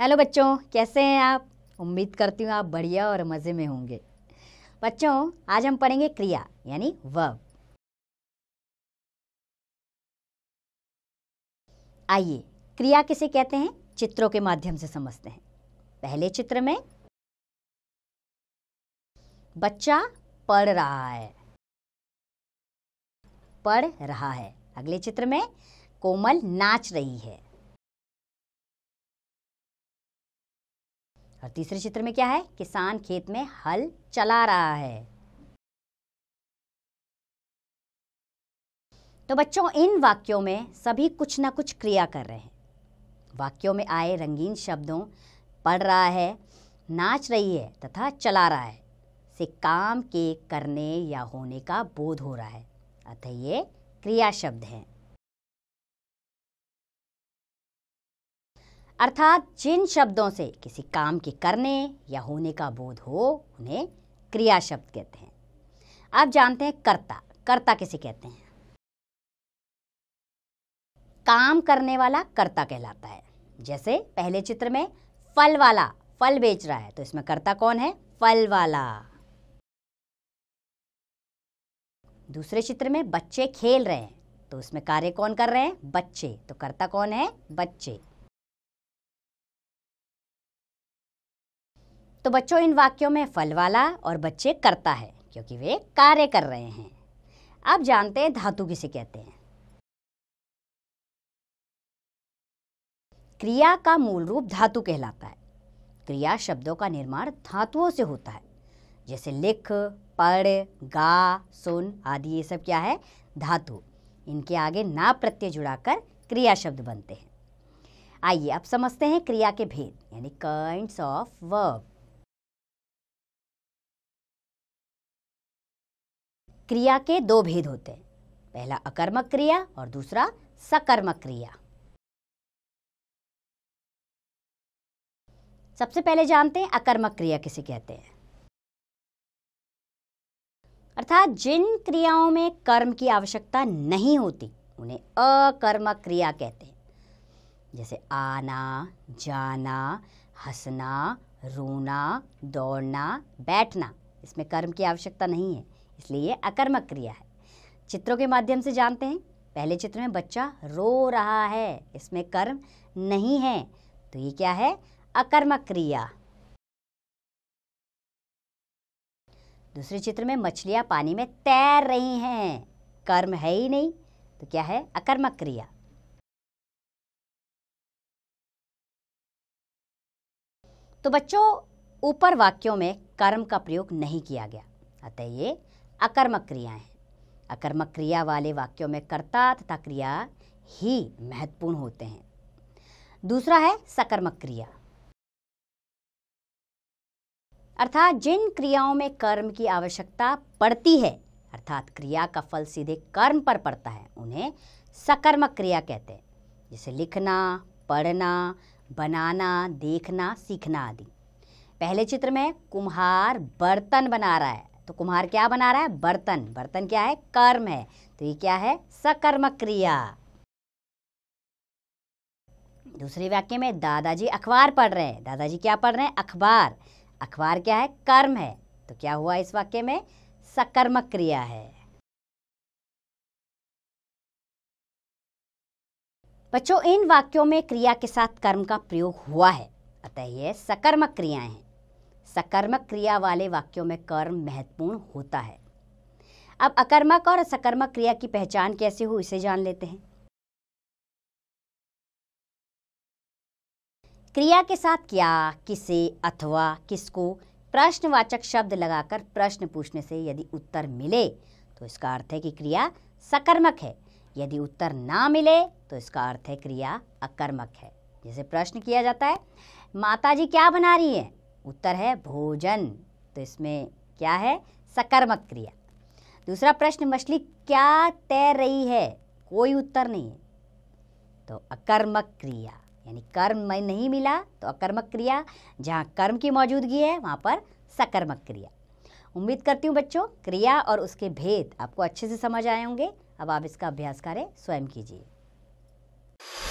hello बच्चों कैसे हैं आप उम्मीद करती हूँ आप बढ़िया और मज़े में होंगे बच्चों आज हम पढ़ेंगे क्रिया यानी वर्ब आइए क्रिया किसे कहते हैं चित्रों के माध्यम से समझते हैं पहले चित्र में बच्चा पढ़ रहा है पढ़ रहा है अगले चित्र में कोमल नाच रही है और तीसरे चित्र में क्या है किसान खेत में हल चला रहा है तो बच्चों इन वाक्यों में सभी कुछ ना कुछ क्रिया कर रहे हैं वाक्यों में आए रंगीन शब्दों पढ़ रहा है नाच रही है तथा चला रहा है से काम के करने या होने का बोध हो रहा है अतः ये क्रिया शब्द हैं अर्थात जिन शब्दों से किसी काम के करने या होने का बोध हो उन्हें क्रिया शब्द कहते हैं अब जानते हैं कर्ता कर्ता किसे कहते हैं काम करने वाला कर्ता कहलाता है जैसे पहले चित्र में फल वाला फल बेच रहा है तो इसमें कर्ता कौन है फल वाला दूसरे चित्र में बच्चे खेल रहे हैं तो उसमें कार्य कौन कर रहे हैं बच्चे तो कर्ता कौन है बच्चे तो बच्चों इन वाक्यों में फल वाला और बच्चे करता है क्योंकि वे कार्य कर रहे हैं अब जानते हैं धातु किसे कहते हैं क्रिया का मूल रूप धातु कहलाता है क्रिया शब्दों का निर्माण धातुओं से होता है जैसे लिख पढ़ गा सुन आदि ये सब क्या है धातु इनके आगे ना प्रत्यय जुड़ाकर क्रिया शब्द बनते हैं आइए अब समझते हैं क्रिया के भेद यानी काइंड्स ऑफ वर्ब क्रिया के दो भेद होते हैं पहला अकर्मक क्रिया और दूसरा सकर्मक क्रिया सबसे पहले जानते हैं अकर्मक क्रिया किसे कहते हैं अर्थात जिन क्रियाओं में कर्म की आवश्यकता नहीं होती उन्हें अकर्मक क्रिया कहते हैं जैसे आना जाना हंसना रोना दौड़ना बैठना इसमें कर्म की आवश्यकता नहीं है इसलिए ये अकर्मक क्रिया है चित्रों के माध्यम से जानते हैं पहले चित्र में बच्चा रो रहा है इसमें कर्म नहीं है तो ये क्या है अकर्मक क्रिया दूसरे चित्र में मछलियाँ पानी में तैर रही हैं कर्म है ही नहीं तो क्या है अकर्मक क्रिया तो बच्चों ऊपर वाक्यों में कर्म का प्रयोग नहीं किया गया अतः ये अकर्मक क्रियाएं हैं अकर्मक क्रिया वाले वाक्यों में कर्ता तथा क्रिया ही महत्वपूर्ण होते हैं दूसरा है सकर्मक क्रिया अर्थात जिन क्रियाओं में कर्म की आवश्यकता पड़ती है अर्थात क्रिया का फल सीधे कर्म पर पड़ता है उन्हें सकर्मक क्रिया कहते हैं जैसे लिखना पढ़ना बनाना देखना सीखना आदि पहले चित्र में कुम्हार बर्तन बना रहा है तो कुम्हार क्या बना रहा है बर्तन बर्तन क्या है कर्म है तो ये क्या है सकर्म क्रिया दूसरे वाक्य में दादाजी अखबार पढ़ रहे हैं दादाजी क्या पढ़ रहे हैं अखबार अखबार क्या है कर्म है तो क्या हुआ इस वाक्य में सकर्मक क्रिया है बच्चों इन वाक्यों में क्रिया के साथ कर्म का प्रयोग हुआ है अतः ये सकर्मक क्रियाएं हैं सकर्मक क्रिया वाले वाक्यों में कर्म महत्वपूर्ण होता है अब अकर्मक और सकर्मक क्रिया की पहचान कैसे हो इसे जान लेते हैं क्रिया के साथ क्या किसे अथवा किसको प्रश्नवाचक शब्द लगाकर प्रश्न पूछने से यदि उत्तर मिले तो इसका अर्थ है कि क्रिया सकर्मक है यदि उत्तर ना मिले तो इसका अर्थ है क्रिया अकर्मक है जैसे प्रश्न किया जाता है माता जी क्या बना रही हैं उत्तर है भोजन तो इसमें क्या है सकर्मक क्रिया दूसरा प्रश्न मछली क्या तैर रही है कोई उत्तर नहीं है तो अकर्मक क्रिया यानी कर्म में नहीं मिला तो अकर्मक क्रिया जहाँ कर्म की मौजूदगी है वहाँ पर सकर्मक क्रिया उम्मीद करती हूँ बच्चों क्रिया और उसके भेद आपको अच्छे से समझ आए होंगे अब आप इसका अभ्यास करें स्वयं कीजिए